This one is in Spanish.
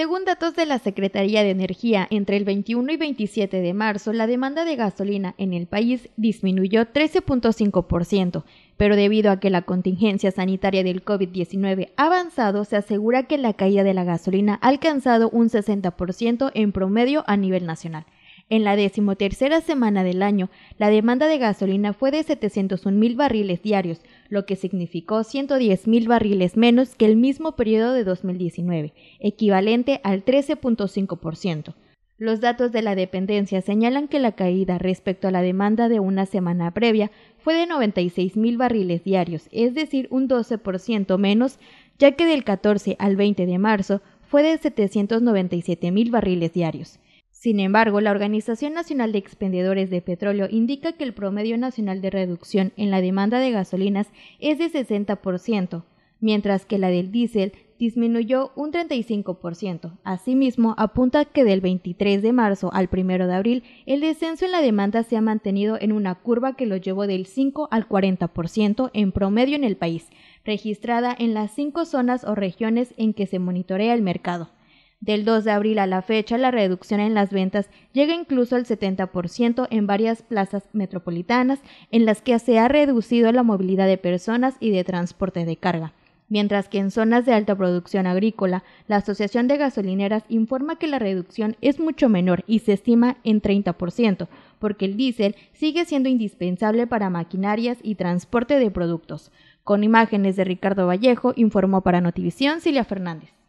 Según datos de la Secretaría de Energía, entre el 21 y 27 de marzo, la demanda de gasolina en el país disminuyó 13.5%, pero debido a que la contingencia sanitaria del COVID-19 ha avanzado, se asegura que la caída de la gasolina ha alcanzado un 60% en promedio a nivel nacional. En la decimotercera semana del año, la demanda de gasolina fue de 701.000 barriles diarios, lo que significó 110.000 mil barriles menos que el mismo periodo de 2019, equivalente al 13.5%. Los datos de la dependencia señalan que la caída respecto a la demanda de una semana previa fue de 96.000 mil barriles diarios, es decir, un 12% menos, ya que del 14 al 20 de marzo fue de 797.000 mil barriles diarios. Sin embargo, la Organización Nacional de Expendedores de Petróleo indica que el promedio nacional de reducción en la demanda de gasolinas es de 60%, mientras que la del diésel disminuyó un 35%. Asimismo, apunta que del 23 de marzo al 1 de abril, el descenso en la demanda se ha mantenido en una curva que lo llevó del 5 al 40% en promedio en el país, registrada en las cinco zonas o regiones en que se monitorea el mercado. Del 2 de abril a la fecha, la reducción en las ventas llega incluso al 70% en varias plazas metropolitanas en las que se ha reducido la movilidad de personas y de transporte de carga. Mientras que en zonas de alta producción agrícola, la Asociación de Gasolineras informa que la reducción es mucho menor y se estima en 30%, porque el diésel sigue siendo indispensable para maquinarias y transporte de productos. Con imágenes de Ricardo Vallejo, informó para Notivisión Cilia Fernández.